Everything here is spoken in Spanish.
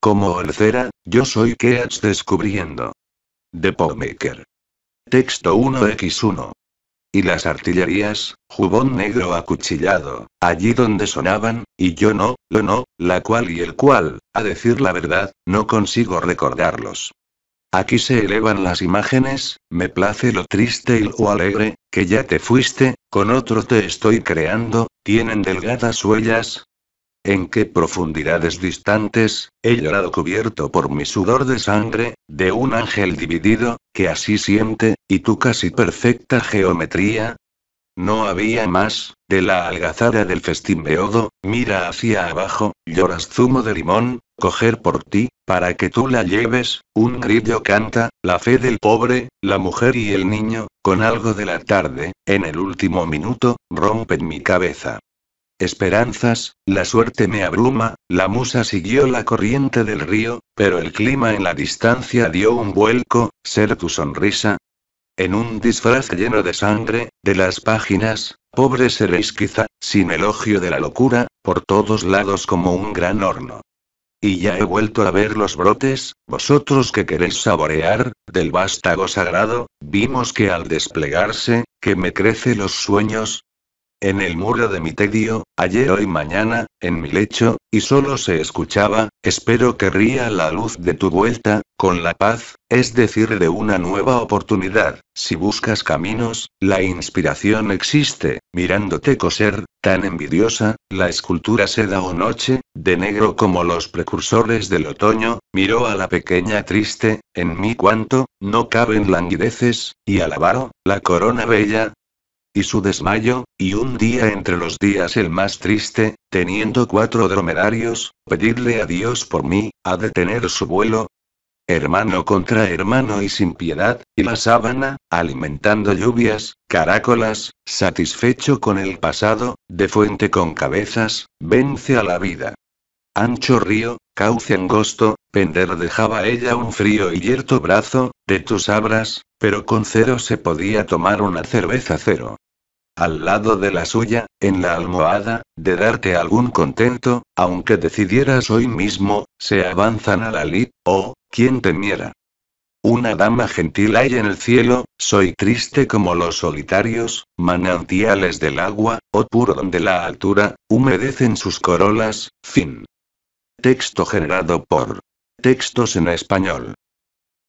Como cera, yo soy Keats descubriendo. De Maker. Texto 1x1. Y las artillerías, jubón negro acuchillado, allí donde sonaban, y yo no, lo no, la cual y el cual, a decir la verdad, no consigo recordarlos. Aquí se elevan las imágenes, me place lo triste y lo alegre, que ya te fuiste, con otro te estoy creando, tienen delgadas huellas, en qué profundidades distantes, he llorado cubierto por mi sudor de sangre, de un ángel dividido, que así siente, y tu casi perfecta geometría. No había más, de la algazara del festín beodo, mira hacia abajo, lloras zumo de limón, coger por ti, para que tú la lleves, un grillo canta, la fe del pobre, la mujer y el niño, con algo de la tarde, en el último minuto, rompen mi cabeza esperanzas, la suerte me abruma, la musa siguió la corriente del río, pero el clima en la distancia dio un vuelco, ser tu sonrisa. En un disfraz lleno de sangre, de las páginas, pobre seréis quizá, sin elogio de la locura, por todos lados como un gran horno. Y ya he vuelto a ver los brotes, vosotros que queréis saborear, del vástago sagrado, vimos que al desplegarse, que me crece los sueños, en el muro de mi tedio, ayer hoy mañana, en mi lecho, y solo se escuchaba, espero que ría la luz de tu vuelta, con la paz, es decir, de una nueva oportunidad. Si buscas caminos, la inspiración existe, mirándote coser, tan envidiosa, la escultura seda o noche, de negro como los precursores del otoño, miró a la pequeña triste, en mí cuanto, no caben languideces, y alabaro, la corona bella, y su desmayo, y un día entre los días el más triste, teniendo cuatro dromedarios, pedirle a Dios por mí, a detener su vuelo, hermano contra hermano y sin piedad, y la sábana, alimentando lluvias, caracolas, satisfecho con el pasado, de fuente con cabezas, vence a la vida. Ancho río, cauce angosto, Pender dejaba ella un frío y yerto brazo, de tus abras, pero con cero se podía tomar una cerveza cero. Al lado de la suya, en la almohada, de darte algún contento, aunque decidieras hoy mismo, se avanzan a la lid, oh, quien temiera. Una dama gentil hay en el cielo, soy triste como los solitarios, manantiales del agua, o puro donde la altura, humedecen sus corolas, fin. Texto generado por Textos en español.